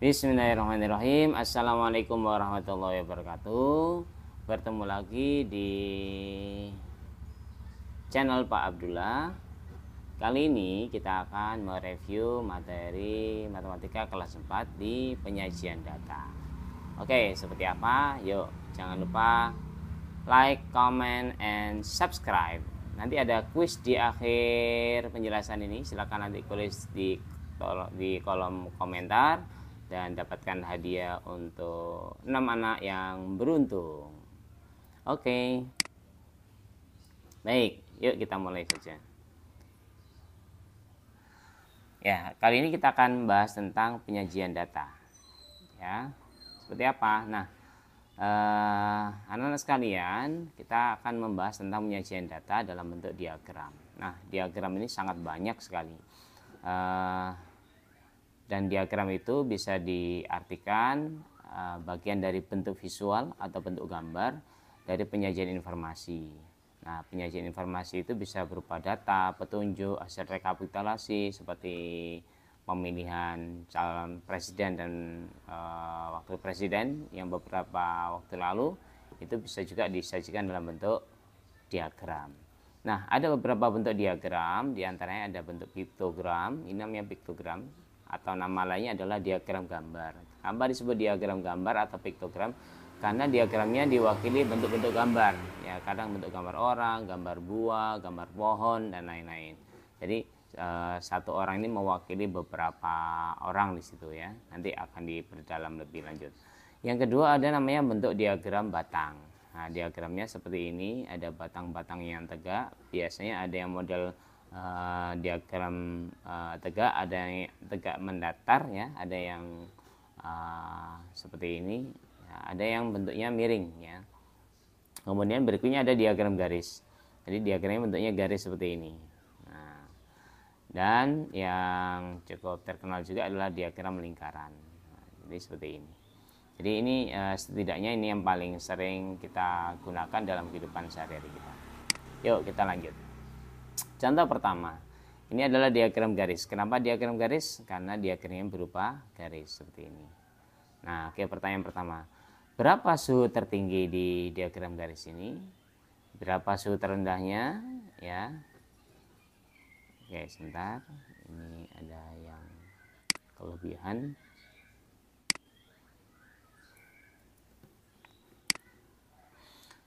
Bismillahirrahmanirrahim Assalamualaikum warahmatullahi wabarakatuh Bertemu lagi di channel Pak Abdullah Kali ini kita akan mereview materi matematika kelas 4 di penyajian data Oke seperti apa? Yuk jangan lupa like, comment, and subscribe Nanti ada quiz di akhir penjelasan ini Silahkan nanti tulis di, di kolom komentar dan dapatkan hadiah untuk enam anak yang beruntung. Oke. Okay. Baik, yuk kita mulai saja. Ya, kali ini kita akan bahas tentang penyajian data. Ya. Seperti apa? Nah, anak eh, anak-anak sekalian, kita akan membahas tentang penyajian data dalam bentuk diagram. Nah, diagram ini sangat banyak sekali. Eh, dan diagram itu bisa diartikan eh, bagian dari bentuk visual atau bentuk gambar dari penyajian informasi. Nah, penyajian informasi itu bisa berupa data, petunjuk, hasil rekapitulasi seperti pemilihan calon presiden dan e, wakil presiden yang beberapa waktu lalu itu bisa juga disajikan dalam bentuk diagram. Nah, ada beberapa bentuk diagram, diantaranya ada bentuk piktogram, ini namanya piktogram atau nama lainnya adalah diagram gambar. Gambar disebut diagram gambar atau piktogram? Karena diagramnya diwakili bentuk-bentuk gambar, ya kadang bentuk gambar orang, gambar buah, gambar pohon dan lain-lain. Jadi eh, satu orang ini mewakili beberapa orang di situ ya. Nanti akan diperdalam lebih lanjut. Yang kedua ada namanya bentuk diagram batang. Nah, diagramnya seperti ini, ada batang-batang yang tegak, biasanya ada yang model uh, eh, diagram uh, eh, tegak ada yang tegak mendatar ya ada yang uh, seperti ini ya, ada yang bentuknya miring ya kemudian berikutnya ada diagram garis jadi diagramnya bentuknya garis seperti ini nah, dan yang cukup terkenal juga adalah diagram lingkaran nah, jadi seperti ini jadi ini setidaknya ini yang paling sering kita gunakan dalam kehidupan sehari-hari kita yuk kita lanjut Contoh pertama, ini adalah diagram garis. Kenapa diagram garis? Karena diagramnya berupa garis seperti ini. Nah, oke pertanyaan pertama. Berapa suhu tertinggi di diagram garis ini? Berapa suhu terendahnya? Ya. Oke, sebentar. Ini ada yang kelebihan.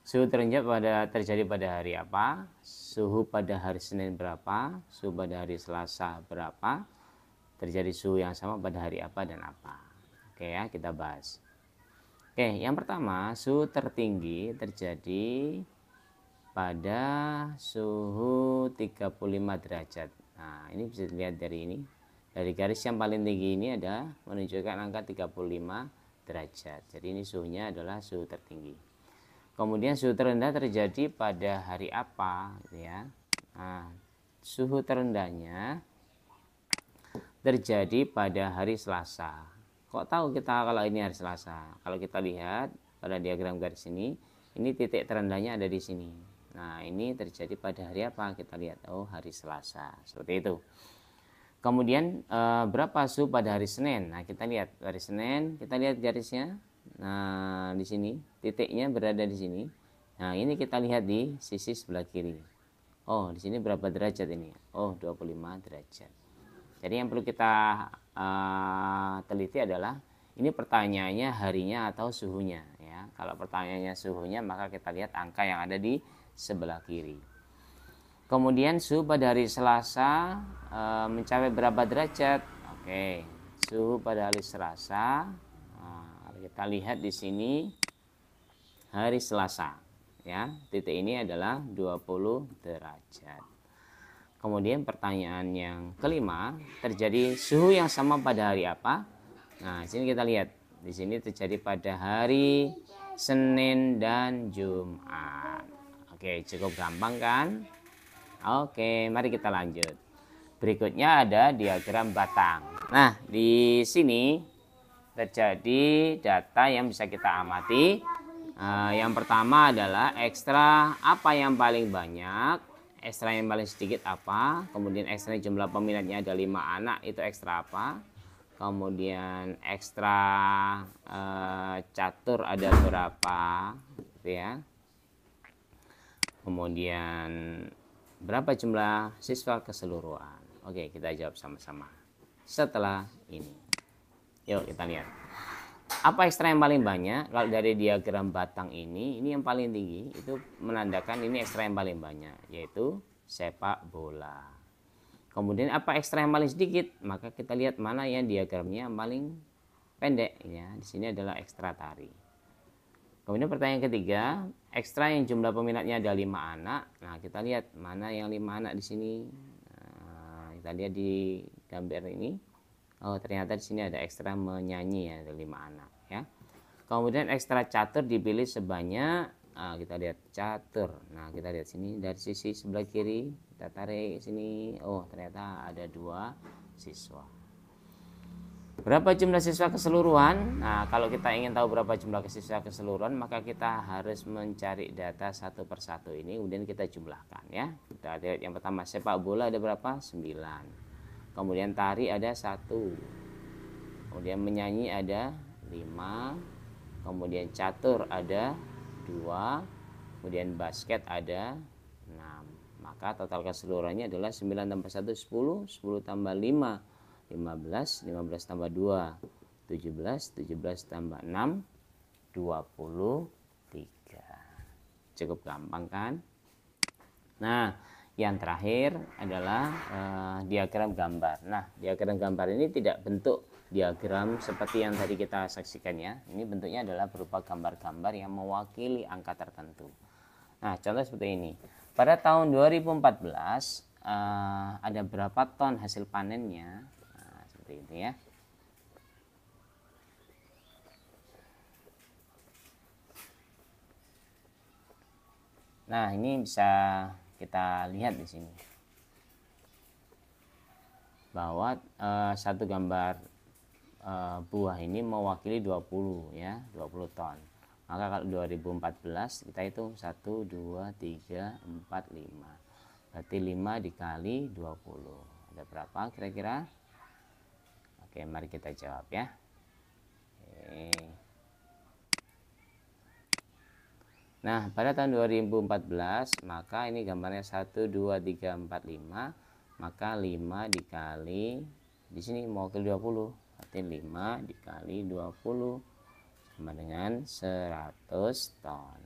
Suhu terendah pada terjadi pada hari apa? Suhu pada hari Senin berapa? Suhu pada hari Selasa berapa? Terjadi suhu yang sama pada hari apa dan apa? Oke ya, kita bahas. Oke, yang pertama, suhu tertinggi terjadi pada suhu 35 derajat. Nah, ini bisa dilihat dari ini. Dari garis yang paling tinggi ini ada menunjukkan angka 35 derajat. Jadi ini suhunya adalah suhu tertinggi. Kemudian suhu terendah terjadi pada hari apa, gitu ya? Nah, suhu terendahnya terjadi pada hari Selasa. Kok tahu kita kalau ini hari Selasa? Kalau kita lihat pada diagram garis ini, ini titik terendahnya ada di sini. Nah, ini terjadi pada hari apa? Kita lihat, oh, hari Selasa. Seperti itu. Kemudian eh, berapa suhu pada hari Senin? Nah, kita lihat hari Senin, kita lihat garisnya Nah, di sini titiknya berada di sini. Nah, ini kita lihat di sisi sebelah kiri. Oh, di sini berapa derajat ini? Oh, 25 derajat. Jadi yang perlu kita uh, teliti adalah ini pertanyaannya harinya atau suhunya ya. Kalau pertanyaannya suhunya maka kita lihat angka yang ada di sebelah kiri. Kemudian suhu pada hari Selasa e, mencapai berapa derajat? Oke, suhu pada hari Selasa kita lihat di sini hari Selasa ya titik ini adalah 20 derajat kemudian pertanyaan yang kelima terjadi suhu yang sama pada hari apa nah sini kita lihat di sini terjadi pada hari Senin dan Jumat oke cukup gampang kan oke mari kita lanjut berikutnya ada diagram batang nah di sini terjadi data yang bisa kita amati. Uh, yang pertama adalah ekstra apa yang paling banyak, ekstra yang paling sedikit apa, kemudian ekstra jumlah peminatnya ada lima anak itu ekstra apa, kemudian ekstra uh, catur ada berapa, gitu ya. Kemudian berapa jumlah siswa keseluruhan? Oke, kita jawab sama-sama setelah ini. Yuk kita lihat. Apa ekstra yang paling banyak? Kalau dari diagram batang ini, ini yang paling tinggi itu menandakan ini ekstra yang paling banyak, yaitu sepak bola. Kemudian apa ekstra yang paling sedikit? Maka kita lihat mana yang diagramnya paling pendek ya. Di sini adalah ekstra tari. Kemudian pertanyaan ketiga, ekstra yang jumlah peminatnya ada lima anak. Nah, kita lihat mana yang lima anak di sini. Nah, kita lihat di gambar ini oh ternyata di sini ada ekstra menyanyi ya ada lima anak ya kemudian ekstra catur dipilih sebanyak nah, kita lihat catur nah kita lihat sini dari sisi sebelah kiri kita tarik sini oh ternyata ada dua siswa berapa jumlah siswa keseluruhan nah kalau kita ingin tahu berapa jumlah siswa keseluruhan maka kita harus mencari data satu persatu ini kemudian kita jumlahkan ya kita lihat yang pertama sepak bola ada berapa 9 kemudian tari ada satu kemudian menyanyi ada lima kemudian catur ada dua kemudian basket ada enam maka total keseluruhannya adalah 9 tambah 1 10 10 tambah 5 15 15 tambah 2 17 17 tambah 6 23 cukup gampang kan nah yang terakhir adalah uh, diagram gambar. Nah, diagram gambar ini tidak bentuk diagram seperti yang tadi kita saksikan ya. Ini bentuknya adalah berupa gambar-gambar yang mewakili angka tertentu. Nah, contoh seperti ini. Pada tahun 2014 uh, eh, ada berapa ton hasil panennya? Nah, seperti itu ya. Nah, ini bisa kita lihat di sini bahwa uh, satu gambar uh, buah ini mewakili 20 ya 20 ton maka kalau 2014 kita hitung 1 2 3 4 5 berarti 5 dikali 20 ada berapa kira-kira Oke mari kita jawab ya Oke. Nah, pada tahun 2014, maka ini gambarnya 1, 2, 3, 4, 5. Maka 5 dikali, di sini mau ke 20. Berarti 5 dikali 20 sama dengan 100 ton.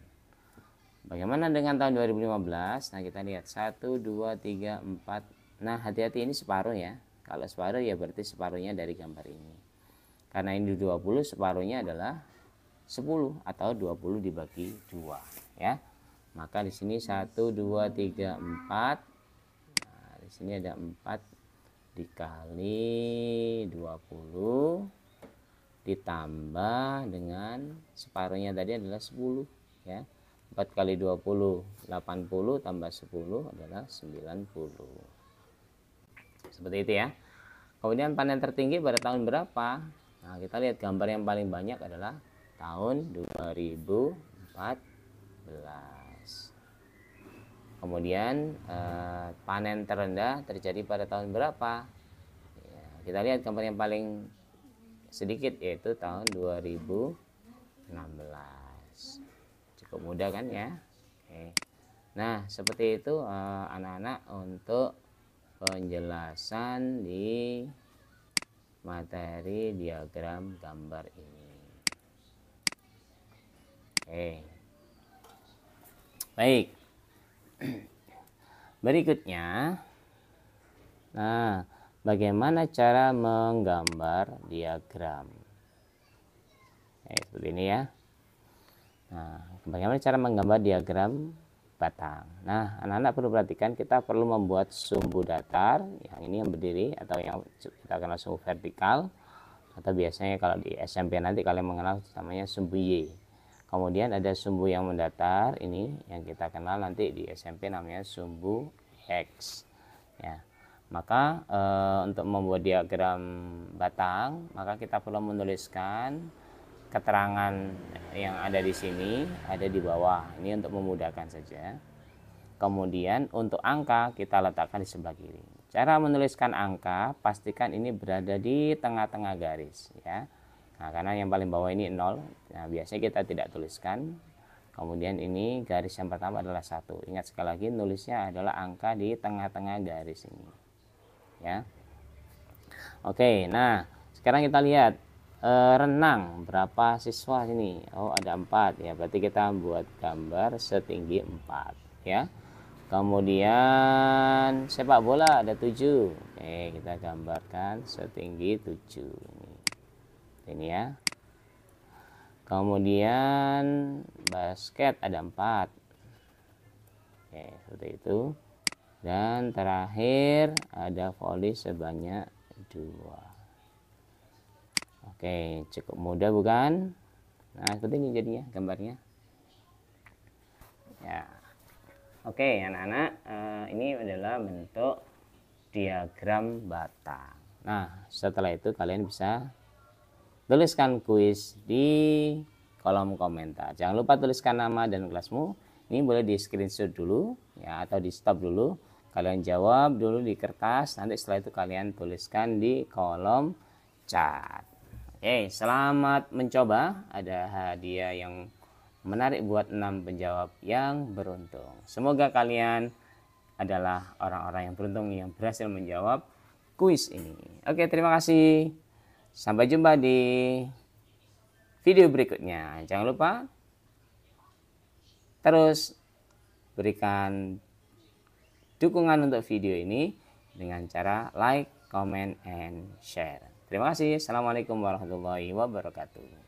Bagaimana dengan tahun 2015? Nah, kita lihat 1, 2, 3, 4. Nah, hati-hati ini separuh ya. Kalau separuh ya berarti separuhnya dari gambar ini. Karena ini 20, separuhnya adalah 10 atau 20 dibagi 2 ya. Maka di sini 1 2 3 4. Nah, di sini ada 4 dikali 20 ditambah dengan separuhnya tadi adalah 10 ya. 4 kali 20 80 tambah 10 adalah 90. Seperti itu ya. Kemudian panen tertinggi pada tahun berapa? Nah, kita lihat gambar yang paling banyak adalah tahun 2014. Kemudian eh, panen terendah terjadi pada tahun berapa? Ya, kita lihat gambar yang paling sedikit yaitu tahun 2016. Cukup mudah kan ya? Oke. Nah, seperti itu eh, anak-anak eh, untuk penjelasan di materi diagram gambar ini. Oke. Baik. Berikutnya. Nah, bagaimana cara menggambar diagram? Nah seperti ini ya. Nah, bagaimana cara menggambar diagram batang? Nah, anak-anak perlu perhatikan kita perlu membuat sumbu datar yang ini yang berdiri atau yang kita kenal sumbu vertikal atau biasanya kalau di SMP nanti kalian mengenal namanya sumbu Y Kemudian ada sumbu yang mendatar ini yang kita kenal nanti di SMP namanya sumbu X. Ya. Maka e, untuk membuat diagram batang, maka kita perlu menuliskan keterangan yang ada di sini ada di bawah. Ini untuk memudahkan saja. Kemudian untuk angka kita letakkan di sebelah kiri. Cara menuliskan angka, pastikan ini berada di tengah-tengah garis ya. Nah, karena yang paling bawah ini 0, nah biasanya kita tidak tuliskan. Kemudian ini garis yang pertama adalah satu. Ingat sekali lagi nulisnya adalah angka di tengah-tengah garis ini. Ya. Oke, nah sekarang kita lihat e, renang berapa siswa sini. Oh, ada empat ya. Berarti kita buat gambar setinggi empat ya. Kemudian sepak bola ada tujuh Oke, kita gambarkan setinggi tujuh ini ya kemudian basket ada empat oke seperti itu dan terakhir ada voli sebanyak dua oke cukup mudah bukan nah seperti ini jadinya gambarnya ya oke anak-anak eh, ini adalah bentuk diagram batang nah setelah itu kalian bisa Tuliskan kuis di kolom komentar. Jangan lupa tuliskan nama dan kelasmu. Ini boleh di screenshot dulu ya atau di stop dulu. Kalian jawab dulu di kertas, nanti setelah itu kalian tuliskan di kolom chat. Oke, selamat mencoba. Ada hadiah yang menarik buat enam penjawab yang beruntung. Semoga kalian adalah orang-orang yang beruntung yang berhasil menjawab kuis ini. Oke, terima kasih. Sampai jumpa di video berikutnya. Jangan lupa terus berikan dukungan untuk video ini dengan cara like, comment, and share. Terima kasih. Assalamualaikum warahmatullahi wabarakatuh.